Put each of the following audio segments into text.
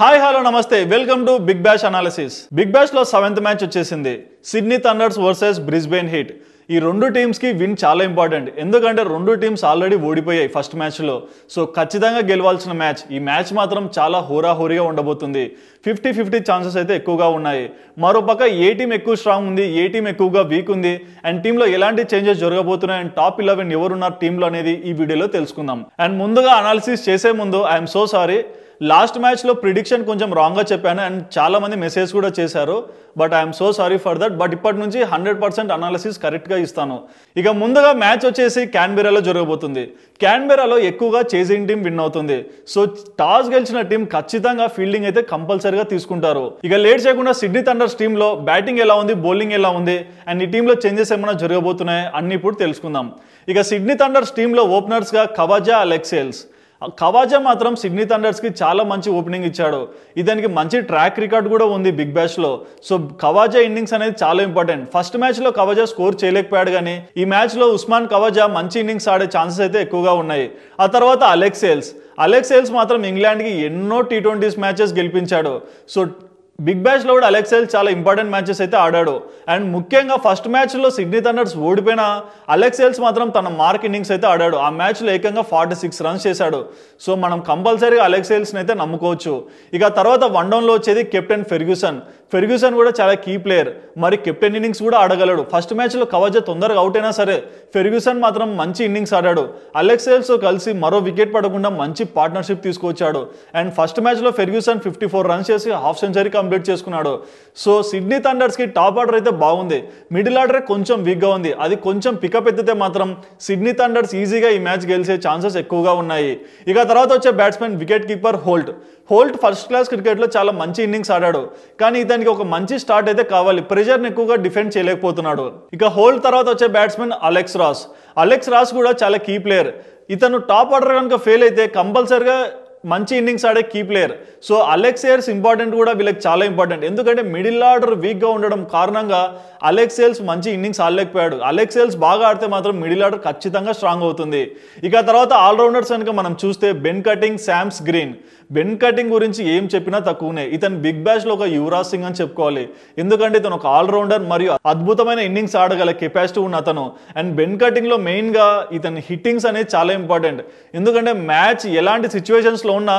hi hello namaste welcome to Big Bash analysis Big Bash లో seventh match వచ్చేసింది Sydney Thunders versus Brisbane Heat ఈ రెండు టీమ్స్కి win చాలా ఇంపార్టెంట్ ఎందుకంటే రెండు టీమ్స్ ఆల్రెడీ ఓడిపోయాయి ఫస్ట్ మ్యాచ్లో సో ఖచ్చితంగా గెలవాల్సిన మ్యాచ్ ఈ మ్యాచ్ మాత్రం చాలా హోరాహోరీగా ఉండబోతుంది ఫిఫ్టీ ఫిఫ్టీ ఛాన్సెస్ అయితే ఎక్కువగా ఉన్నాయి మరోపక్క ఏ టీం ఎక్కువ స్ట్రాంగ్ ఉంది ఏ టీం ఎక్కువగా వీక్ ఉంది అండ్ టీంలో ఎలాంటి చేంజెస్ జరగబోతున్నాయి అండ్ టాప్ ఇలెవెన్ ఎవరున్నారు టీంలో అనేది ఈ వీడియోలో తెలుసుకుందాం అండ్ ముందుగా అనాలిసిస్ చేసే ముందు ఐఎమ్ సో సారీ లాస్ట్ మ్యాచ్లో ప్రిడిక్షన్ కొంచెం రాంగ్గా చెప్పాను అండ్ చాలామంది మెసేజ్ కూడా చేశారు but I'm so sorry for that but ఇప్పటి నుంచి హండ్రెడ్ పర్సెంట్ అనాలిసిస్ కరెక్ట్గా ఇస్తాను ఇక ముందుగా మ్యాచ్ వచ్చేసి క్యాన్బెరాలో జరగబోతుంది క్యాన్బెరాలో ఎక్కువగా చేసింగ్ టీం విన్ అవుతుంది సో టాస్ గెలిచిన టీం ఖచ్చితంగా ఫీల్డింగ్ అయితే కంపల్సరీగా తీసుకుంటారు ఇక లేట్ చేయకుండా సిడ్నీ థండర్స్ టీంలో బ్యాటింగ్ ఎలా ఉంది బౌలింగ్ ఎలా ఉంది అండ్ ఈ టీంలో చేంజెస్ ఏమైనా జరగబోతున్నాయి అన్ని ఇప్పుడు తెలుసుకుందాం ఇక సిడ్నీ థండర్స్ టీంలో ఓపెనర్స్గా కవాజా అలెక్సేల్స్ కవాజా మాత్రం సిడ్నీ థండర్స్కి చాలా మంచి ఓపెనింగ్ ఇచ్చాడు ఇతనికి మంచి ట్రాక్ రికార్డ్ కూడా ఉంది బిగ్ బ్యాష్లో సో కవాజా ఇన్నింగ్స్ అనేది చాలా ఇంపార్టెంట్ ఫస్ట్ మ్యాచ్లో కవాజా స్కోర్ చేయలేకపోయాడు కానీ ఈ మ్యాచ్లో ఉస్మాన్ కవాజా మంచి ఇన్నింగ్స్ ఆడే ఛాన్సెస్ అయితే ఎక్కువగా ఉన్నాయి ఆ తర్వాత అలెక్సేల్స్ అలెక్సేల్స్ మాత్రం ఇంగ్లాండ్కి ఎన్నో టీ ట్వంటీస్ మ్యాచెస్ గెలిపించాడు సో బిగ్ బ్యాష్లో కూడా అలెక్సెల్ చాలా ఇంపార్టెంట్ మ్యాచెస్ అయితే ఆడాడు అండ్ ముఖ్యంగా ఫస్ట్ మ్యాచ్లో సిడ్నీ థండర్స్ ఓడిపోయిన అలెక్సెల్స్ మాత్రం తన మార్క్ ఇన్నింగ్స్ అయితే ఆడాడు ఆ మ్యాచ్లో ఏకంగా ఫార్టీ సిక్స్ రన్స్ చేశాడు సో మనం కంపల్సరీగా అలెక్సెల్స్ని అయితే నమ్ముకోవచ్చు ఇక తర్వాత వన్ డౌన్లో వచ్చేది కెప్టెన్ ఫెర్గ్యూసన్ ఫెర్గ్యూసన్ కూడా చాలా కీ ప్లేయర్ మరి కెప్టెన్ ఇన్నింగ్స్ కూడా ఆడగలడు ఫస్ట్ మ్యాచ్లో కవజ తొందరగా అవుట్ అయినా సరే ఫెర్గ్యూసన్ మాత్రం మంచి ఇన్నింగ్స్ ఆడాడు అలెక్సేల్స్తో కలిసి మరో వికెట్ పడకుండా మంచి పార్ట్నర్షిప్ తీసుకొచ్చాడు అండ్ ఫస్ట్ మ్యాచ్లో ఫెర్గ్యూసన్ ఫిఫ్టీ ఫోర్ రన్స్ చేసి హాఫ్ సెంచరీ కంప్లీట్ చేసుకున్నాడు సో సిడ్నీ థండర్స్కి టాప్ ఆర్డర్ అయితే బాగుంది మిడిల్ ఆర్డర్ కొంచెం వీక్గా ఉంది అది కొంచెం పికప్ ఎత్తితే మాత్రం సిడ్నీ థండర్స్ ఈజీగా ఈ మ్యాచ్ గెలిచే ఛాన్సెస్ ఎక్కువగా ఉన్నాయి ఇక తర్వాత వచ్చే batsmen wicket keeper Holt Holt first class క్రికెట్లో చాలా మంచి ఇన్నింగ్స్ ఆడాడు కానీ ఇతను చేయడానికి ఒక మంచి స్టార్ట్ అయితే కావాలి ప్రెషర్ని ఎక్కువగా డిఫెండ్ చేయలేకపోతున్నాడు ఇక హోల్డ్ తర్వాత వచ్చే batsmen Alex Ross Alex Ross కూడా చాలా కీ ప్లేయర్ ఇతను టాప్ ఆర్డర్ కనుక ఫెయిల్ అయితే కంపల్సరిగా మంచి ఇన్నింగ్స్ ఆడే key player so Alex Hales important కూడా వీళ్ళకి చాలా ఇంపార్టెంట్ ఎందుకంటే మిడిల్ ఆర్డర్ వీక్గా ఉండడం కారణంగా అలెక్సేల్స్ మంచి ఇన్నింగ్స్ ఆడలేకపోయాడు అలెక్సేల్స్ బాగా ఆడితే మాత్రం మిడిల్ ఆర్డర్ ఖచ్చితంగా స్ట్రాంగ్ అవుతుంది ఇక తర్వాత ఆల్రౌండర్స్ కనుక మనం చూస్తే Ben Cutting Sams Green Ben Cutting గురించి ఏం చెప్పినా తక్కువనే ఇతను బిగ్ బ్యాష్లో ఒక యువరాజ్ సింగ్ అని చెప్పుకోవాలి ఎందుకంటే ఇతను ఒక ఆల్రౌండర్ మరియు అద్భుతమైన ఇన్నింగ్స్ ఆడగల కెపాసిటీ ఉన్న అతను అండ్ బెన్ కటింగ్లో మెయిన్గా ఇతని హిట్టింగ్స్ అనేది చాలా ఇంపార్టెంట్ ఎందుకంటే మ్యాచ్ ఎలాంటి సిచ్యువేషన్స్ సిక్స్లో ఉన్న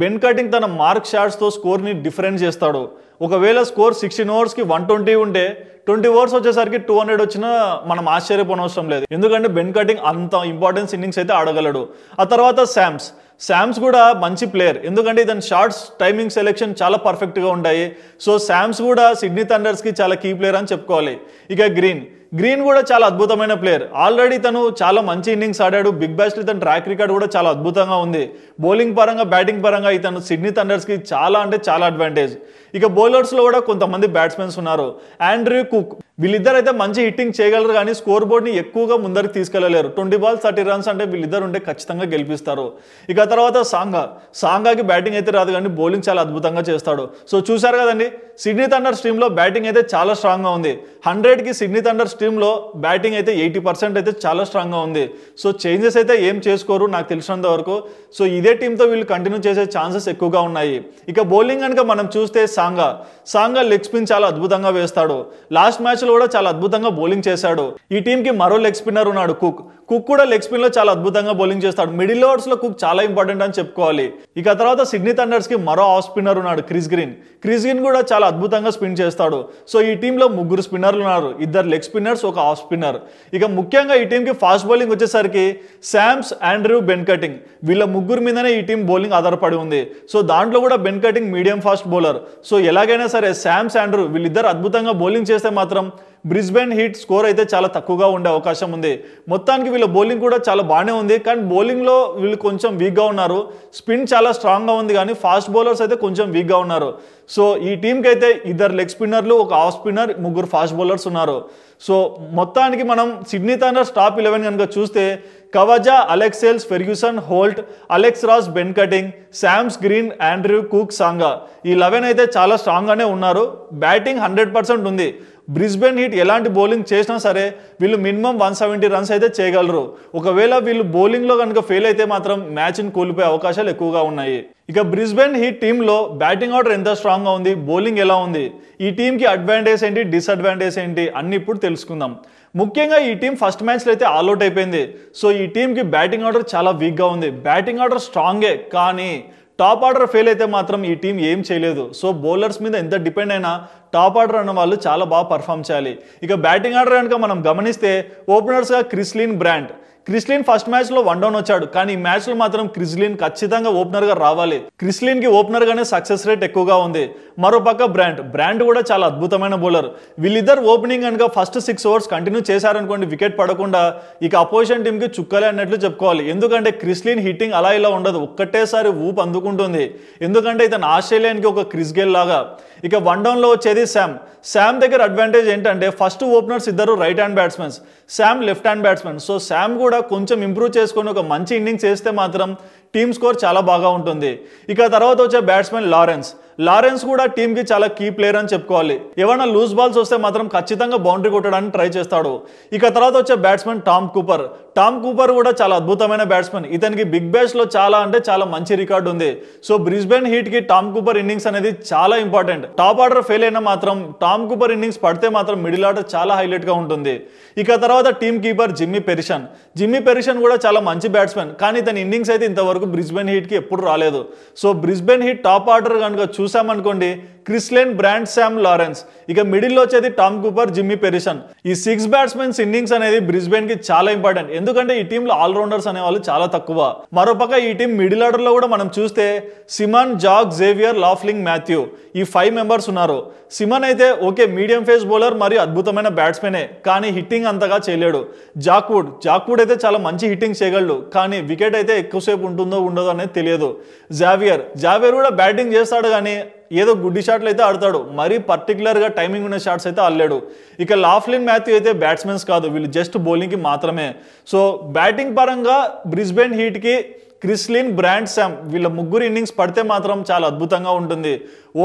బెన్ కటింగ్ తన మార్క్ షాట్స్తో స్కోర్ని డిఫరెన్స్ చేస్తాడు ఒకవేళ స్కోర్ సిక్స్టీన్ ఓవర్స్కి వన్ ట్వంటీ ఉంటే ట్వంటీ ఓవర్స్ వచ్చేసరికి టూ హండ్రెడ్ వచ్చినా మనం ఆశ్చర్యపోనవసరం లేదు ఎందుకంటే బెన్ కటింగ్ అంత ఇంపార్టెన్స్ ఇన్నింగ్స్ అయితే ఆడగలడు ఆ తర్వాత శామ్స్ శామ్స్ కూడా మంచి ప్లేయర్ ఎందుకంటే ఇతని షార్ట్స్ టైమింగ్ సెలెక్షన్ చాలా పర్ఫెక్ట్గా ఉంటాయి సో శామ్స్ కూడా సిడ్నీ థండర్స్కి చాలా కీ ప్లేయర్ అని చెప్పుకోవాలి ఇక గ్రీన్ గ్రీన్ కూడా చాలా అద్భుతమైన ప్లేయర్ ఆల్రెడీ తను చాలా మంచి ఇన్నింగ్స్ ఆడాడు బిగ్ బ్యాస్ట్ తన ట్రాక్ రికార్డ్ కూడా చాలా అద్భుతంగా ఉంది బౌలింగ్ పరంగా బ్యాటింగ్ పరంగా ఇతను సిడ్నీ థండర్స్కి చాలా అంటే చాలా అడ్వాంటేజ్ ఇక బౌలర్స్లో కూడా కొంతమంది బ్యాట్స్మెన్స్ ఉన్నారు ఆండ్రూ కుక్ వీళ్ళిద్దరైతే మంచి హిట్టింగ్ చేయగలరు కానీ స్కోర్ బోర్డ్ని ఎక్కువగా ముందరికి తీసుకెళ్లలేరు ట్వంటీ బాల్స్ థర్టీ రన్స్ అంటే వీళ్ళిద్దరు ఉంటే ఖచ్చితంగా గెలిపిస్తారు ఇక తర్వాత సాంగా సాంగాకి బ్యాటింగ్ అయితే రాదు కానీ బౌలింగ్ చాలా అద్భుతంగా చేస్తాడు సో చూశారు కదండి సిడ్నీ థండర్ స్టీమ్లో బ్యాటింగ్ అయితే చాలా స్ట్రాంగ్గా ఉంది హండ్రెడ్కి సిడ్నీ థండర్ స్టీమ్లో బ్యాటింగ్ అయితే ఎయిటీ పర్సెంట్ అయితే చాలా స్ట్రాంగ్గా ఉంది సో చేంజెస్ అయితే ఏం చేసుకోరు నాకు తెలిసినంత వరకు సో ఇదే టీంతో వీళ్ళు కంటిన్యూ చేసే ఛాన్సెస్ ఎక్కువగా ఉన్నాయి ఇక బౌలింగ్ కనుక మనం చూస్తే సాంగా సాంగా లెగ్ స్పిన్ చాలా అద్భుతంగా వేస్తాడు లాస్ట్ మ్యాచ్లో కూడా చాలా అద్భుతంగా బౌలింగ్ చేశాడు ఈ టీంకి మరో లెగ్ స్పిన్నర్ ఉన్నాడు కుక్ కుక్ కూడా లెగ్ స్పిన్లో చాలా అద్భుతంగా బౌలింగ్ చేస్తాడు మిడిల్ ఓవర్స్లో కుక్ చాలా ఇంపార్టెంట్ అని చెప్పుకోవాలి ఇక తర్వాత సిడ్నీ థండర్స్కి మరో ఆఫ్ స్పిన్నర్ ఉన్నాడు క్రిస్ గ్రీన్ క్రిస్ గ్రీన్ కూడా చాలా అద్భుతంగా స్పిన్ చేస్తాడు సో ఈ టీంలో ముగ్గురు స్పిన్నర్లు ఉన్నారు ఇద్దరు లెగ్ స్పిన్నర్స్ ఒక ఆఫ్ స్పిన్నర్ ఇక ముఖ్యంగా ఈ టీంకి ఫాస్ట్ బౌలింగ్ వచ్చేసరికి శామ్స్ ఆండ్రూ బెన్ కటింగ్ వీళ్ళ ముగ్గురు మీదనే ఈ టీం బౌలింగ్ ఆధారపడి ఉంది సో దాంట్లో కూడా Ben Cutting medium fast bowler so ఎలాగైనా సరే శామ్స్ ఆండ్రూ వీళ్ళిద్దరు అద్భుతంగా బౌలింగ్ చేస్తే మాత్రం బ్రిస్బెన్ హీట్ స్కోర్ అయితే చాలా తక్కువగా ఉండే అవకాశం ఉంది మొత్తానికి వీళ్ళ బౌలింగ్ కూడా చాలా బాగానే ఉంది కానీ బౌలింగ్లో వీళ్ళు కొంచెం వీక్గా ఉన్నారు స్పిన్ చాలా స్ట్రాంగ్గా ఉంది కానీ ఫాస్ట్ బౌలర్స్ అయితే కొంచెం వీక్గా ఉన్నారు సో ఈ టీంకి అయితే ఇద్దరు లెగ్ స్పిన్నర్లు ఒక ఆఫ్ స్పిన్నర్ ముగ్గురు ఫాస్ట్ బౌలర్స్ ఉన్నారు సో మొత్తానికి మనం సిడ్నీ థండర్స్ టాప్ ఇలెవెన్ కనుక చూస్తే Khawaja Alex Hales Ferguson Holt Alex Ross Ben Cutting Sams Green Andrew Cook Sangha ఈ లెవెన్ అయితే చాలా స్ట్రాంగ్గానే ఉన్నారు బ్యాటింగ్ హండ్రెడ్ పర్సెంట్ ఉంది బ్రిస్బెన్ హీట్ ఎలాంటి బౌలింగ్ చేసినా సరే వీళ్ళు మినిమం వన్ సెవెంటీ రన్స్ అయితే చేయగలరు ఒకవేళ వీళ్ళు బౌలింగ్లో కనుక ఫెయిల్ అయితే మాత్రం మ్యాచ్ని కోల్పోయే అవకాశాలు ఎక్కువగా ఉన్నాయి ఇక బ్రిస్బెన్ హీట్ టీంలో బ్యాటింగ్ ఆర్డర్ ఎంత స్ట్రాంగ్గా ఉంది బౌలింగ్ ఎలా ఉంది ఈ టీంకి అడ్వాంటేజ్ ఏంటి డిసడ్వాంటేజ్ ఏంటి అన్ని ఇప్పుడు తెలుసుకుందాం ముఖ్యంగా ఈ టీం ఫస్ట్ మ్యాచ్లో అయితే ఆల్అౌట్ అయిపోయింది సో ఈ టీంకి బ్యాటింగ్ ఆర్డర్ చాలా వీక్గా ఉంది బ్యాటింగ్ ఆర్డర్ స్ట్రాంగే కానీ టాప్ ఆర్డర్ ఫెయిల్ అయితే మాత్రం ఈ టీం ఏం చేయలేదు సో బౌలర్స్ మీద ఎంత డిపెండ్ అయినా టాప్ ఆర్డర్ అన్న వాళ్ళు చాలా బాగా పర్ఫామ్ చేయాలి ఇక బ్యాటింగ్ ఆర్డర్ కనుక మనం గమనిస్తే ఓపెనర్స్గా Chris Lynn Bryant Chris Lynn first match లో వన్ డౌన్ వచ్చాడు కానీ ఈ మ్యాచ్ లో మాత్రం క్రిస్లిన్ ఖచ్చితంగా ఓపెనర్ గా రావాలి క్రిస్లిన్ కి ఓపెనర్ గానే సక్సెస్ రేట్ ఎక్కువగా ఉంది మరోపక్క బ్రాండ్ బ్రాండ్ కూడా చాలా అద్భుతమైన బౌలర్ వీళ్ళిద్దరు ఓపెనింగ్ కనుక ఫస్ట్ సిక్స్ ఓవర్స్ కంటిన్యూ చేశారనుకోండి వికెట్ పడకుండా ఇక అపోజిషన్ టీమ్ కి చుక్కలే అన్నట్లు చెప్పుకోవాలి ఎందుకంటే క్రిస్లిన్ హిట్టింగ్ అలా ఇలా ఉండదు ఒక్కటేసారి ఊపు అందుకుంటుంది ఎందుకంటే ఇతను ఆస్ట్రేలియన్ ఒక క్రిస్ గేల్ లాగా ఇక వన్ డౌన్ లో వచ్చేది శామ్ శామ్ దగ్గర అడ్వాంటేజ్ ఏంటంటే ఫస్ట్ ఓపెనర్స్ ఇద్దరు right hand batsmens Sam left hand batsmen so Sam కూడా కొంచెం ఇంప్రూవ్ చేసుకొని ఒక మంచి ఇన్నింగ్స్ వేస్తే మాత్రం టీమ్ స్కోర్ చాలా బాగా ఉంటుంది ఇక తర్వాత వచ్చే బ్యాట్స్మెన్ లారెన్స్ లారెన్స్ కూడా టీమ్ కి చాలా కీ ప్లేయర్ అని చెప్పుకోవాలి ఏమైనా లూజ్ బాల్స్ వస్తే మాత్రం ఖచ్చితంగా బౌండరీ కొట్టడానికి ట్రై చేస్తాడు ఇక తర్వాత వచ్చే batsmen Tom Cooper Tom Cooper కూడా చాలా అద్భుతమైన బ్యాట్స్మెన్ ఇతనికి బిగ్ బ్యాష్ లో చాలా అంటే చాలా మంచి రికార్డు ఉంది సో బ్రిస్బెన్ హీట్ కి టామ్ కూపర్ ఇన్నింగ్స్ అనేది చాలా ఇంపార్టెంట్ టాప్ ఆర్డర్ ఫెయిల్ అయినా మాత్రం టామ్ కూపర్ ఇన్నింగ్స్ పడితే మాత్రం మిడిల్ ఆర్డర్ చాలా హైలైట్ గా ఉంటుంది ఇక తర్వాత టీమ్ కీపర్ జిమ్మి పెరిషన్ జిమ్మి పెరిషన్ కూడా చాలా మంచి బ్యాట్స్మెన్ కానీ ఇతని ఇన్నింగ్స్ అయితే ఇంతవరకు బ్రిస్బెన్ హీట్ కి ఎప్పుడు రాలేదు so Brisbane Heat top order కనుక చూసి చూసామనుకోండి క్రిస్లెన్ బ్రాండ్ శామ్ లారెన్స్ ఇక మిడిల్లో వచ్చేది టామ్ కూపర్ జిమ్మీ పెరిషన్ ఈ సిక్స్ బ్యాట్స్మెన్స్ ఇన్నింగ్స్ అనేది బ్రిస్బెన్ కి చాలా ఇంపార్టెంట్ ఎందుకంటే ఈ టీంలో ఆల్రౌండర్స్ అనేవాళ్ళు చాలా తక్కువ మరోపక్క ఈ టీం మిడిల్ ఆర్డర్ లో కూడా మనం చూస్తే సిమన్ జాక్ జేవియర్ లాఫ్లింగ్ మాథ్యూ ఈ ఫైవ్ మెంబర్స్ ఉన్నారు సిమన్ అయితే ఓకే మీడియం ఫేస్ బౌలర్ మరియు అద్భుతమైన బ్యాట్స్మెనే కానీ హిట్టింగ్ అంతగా చేయలేడు జాక్వుడ్ జాక్వుడ్ అయితే చాలా మంచి హిట్టింగ్ చేయగలడు కానీ వికెట్ అయితే ఎక్కువసేపు ఉంటుందో ఉండదో అనేది తెలియదు జావియర్ జావియర్ కూడా బ్యాటింగ్ చేస్తాడు కానీ ఏదో గుడ్డి షాట్లు అయితే ఆడతాడు మరీ పర్టికులర్గా టైమింగ్ ఉన్న షాట్స్ అయితే ఆడలేడు ఇక లాఫ్లిన్ మ్యాథ్యూ అయితే బ్యాట్స్మెన్స్ కాదు వీళ్ళు జస్ట్ బౌలింగ్కి మాత్రమే సో బ్యాటింగ్ పరంగా బ్రిస్బెన్ హీట్కి క్రిస్లిన్ బ్రాండ్ శామ్ వీళ్ళ ముగ్గురు ఇన్నింగ్స్ పడితే మాత్రం చాలా అద్భుతంగా ఉంటుంది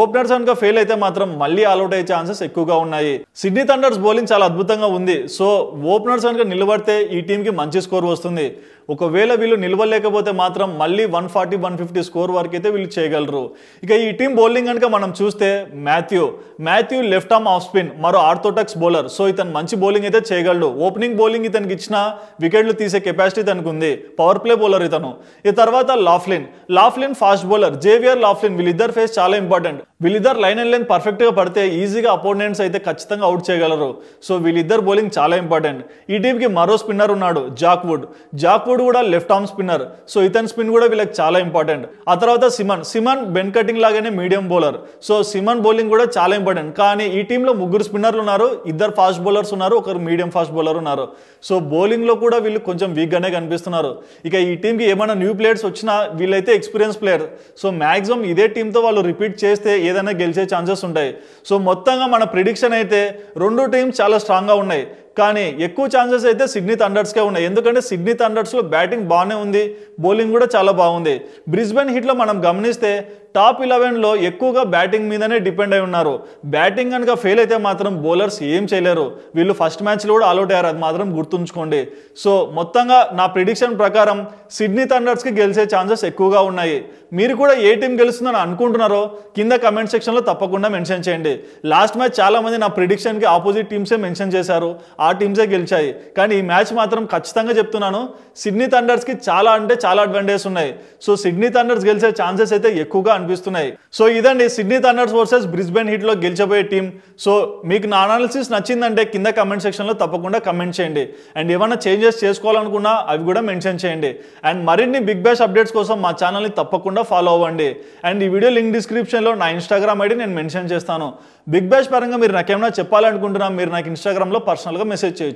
ఓపెనర్స్ కనుక ఫెయిల్ అయితే మాత్రం మళ్ళీ ఆల్అౌట్ అయ్యే ఛాన్సెస్ ఎక్కువగా ఉన్నాయి సిడ్నీ థండర్స్ బౌలింగ్ చాలా అద్భుతంగా ఉంది సో ఓపెనర్స్ కనుక నిలబడితే ఈ టీంకి మంచి స్కోర్ వస్తుంది ఒకవేళ వీళ్ళు నిలవలేకపోతే మాత్రం మళ్ళీ one forty one fifty score వరకు అయితే వీళ్ళు చేయగలరు ఇక ఈ టీం బౌలింగ్ కనుక మనం చూస్తే Matthew Matthew left arm off spin మరో ఆర్థోటక్స్ బౌలర్ సో ఇతను మంచి బౌలింగ్ అయితే చేయగలడు ఓపెనింగ్ బౌలింగ్ ఇతనికి ఇచ్చిన వికెట్లు తీసే కెపాసిటీ తనకు ఉంది పవర్ ప్లే బౌలర్ ఇతను ఈ తర్వాత Laughlin Laughlin fast bowler Xavier Laughlin వీళ్ళిద్దరు ఫేస్ చాలా ఇంపార్టెంట్ వీళ్ళిద్దరు లైన్ అండ్ లైన్ పర్ఫెక్ట్గా పడితే ఈజీగా అపోనెంట్స్ అయితే ఖచ్చితంగా అవుట్ చేయగలరు సో వీళ్ళిద్దరు బౌలింగ్ చాలా ఇంపార్టెంట్ ఈ టీంకి మరో స్పిన్నర్ ఉన్నాడు జాక్వుడ్ జాక్వుడ్ రాథోడ్ కూడా లెఫ్ట్ ఆర్మ్ స్పిన్నర్ సో ఇతని స్పిన్ కూడా వీళ్ళకి చాలా ఇంపార్టెంట్ ఆ తర్వాత సిమన్ సిమన్ బెన్ కటింగ్ లాగానే medium bowler so Simon bowling కూడా చాలా ఇంపార్టెంట్ కానీ ఈ టీంలో ముగ్గురు స్పిన్నర్లు ఉన్నారు ఇద్దరు ఫాస్ట్ బౌలర్స్ ఉన్నారు ఒకరు మీడియం ఫాస్ట్ బౌలర్ ఉన్నారు సో బౌలింగ్లో కూడా వీళ్ళు కొంచెం వీక్గానే కనిపిస్తున్నారు ఇక ఈ టీంకి ఏమైనా న్యూ ప్లేయర్స్ వచ్చినా వీళ్ళైతే ఎక్స్పీరియన్స్ ప్లేయర్ సో మ్యాక్సిమం ఇదే టీంతో వాళ్ళు రిపీట్ చేస్తే ఏదైనా గెలిచే ఛాన్సెస్ ఉంటాయి సో మొత్తంగా మన ప్రిడిక్షన్ అయితే రెండు టీమ్స్ చాలా స్ట్రాంగ్గా ఉన్నాయి కానీ ఎక్కువ ఛాన్సెస్ అయితే సిడ్నీ థండర్స్కే ఉన్నాయి ఎందుకంటే సిడ్నీ థండర్స్లో బ్యాటింగ్ బాగానే ఉంది బౌలింగ్ కూడా చాలా బాగుంది బ్రిస్బెన్ హిట్లో మనం గమనిస్తే టాప్ ఇలెవెన్లో ఎక్కువగా బ్యాటింగ్ మీదనే డిపెండ్ అయి ఉన్నారు బ్యాటింగ్ కనుక ఫెయిల్ అయితే మాత్రం బౌలర్స్ ఏం చేయలేరు వీళ్ళు ఫస్ట్ మ్యాచ్లో కూడా ఆల్అౌట్ అయ్యారు అది మాత్రం గుర్తుంచుకోండి సో మొత్తంగా నా ప్రిడిక్షన్ ప్రకారం సిడ్నీ థండర్స్కి గెలిచే ఛాన్సెస్ ఎక్కువగా ఉన్నాయి మీరు కూడా ఏ టీం గెలుస్తుందని అనుకుంటున్నారో కింద కమెంట్ సెక్షన్లో తప్పకుండా మెన్షన్ చేయండి లాస్ట్ మ్యాచ్ చాలామంది నా ప్రిడిక్షన్కి ఆపోజిట్ టీమ్సే మెన్షన్ చేశారు ఆ టీమ్సే గెలిచాయి కానీ ఈ మ్యాచ్ మాత్రం ఖచ్చితంగా చెప్తున్నాను సిడ్నీ థండర్స్కి చాలా అంటే చాలా అడ్వాంటేజ్ ఉన్నాయి సో సిడ్నీ థండర్స్ గెలిచే ఛాన్సెస్ అయితే ఎక్కువగా అనిపిస్తున్నాయి సో ఇదండి సిడ్నీ థండర్స్ వర్సెస్ బ్రిస్బెన్ హీట్లో గెలిచబోయే టీం సో మీకు నా అనాలిసిస్ నచ్చిందంటే కింద కమెంట్ సెక్షన్లో తప్పకుండా కమెంట్ చేయండి అండ్ ఏమైనా చేంజెస్ చేసుకోవాలనుకున్నా అవి కూడా మెన్షన్ చేయండి అండ్ మరిన్ని బిగ్ బ్యాష్ అప్డేట్స్ కోసం మా ఛానల్ని తప్పకుండా ఫాలో అవ్వండి అండ్ ఈ వీడియో లింక్ డిస్క్రిప్షన్లో నా ఇన్స్టాగ్రామ్ ఐడి నేను మెన్షన్ చేస్తాను బిగ్ బ్యాష్ పరంగా మీరు నాకేమైనా చెప్పాలనుకుంటున్నా మీరు నాకు ఇన్స్టాగ్రామ్లో పర్సనల్గా ¡Me hace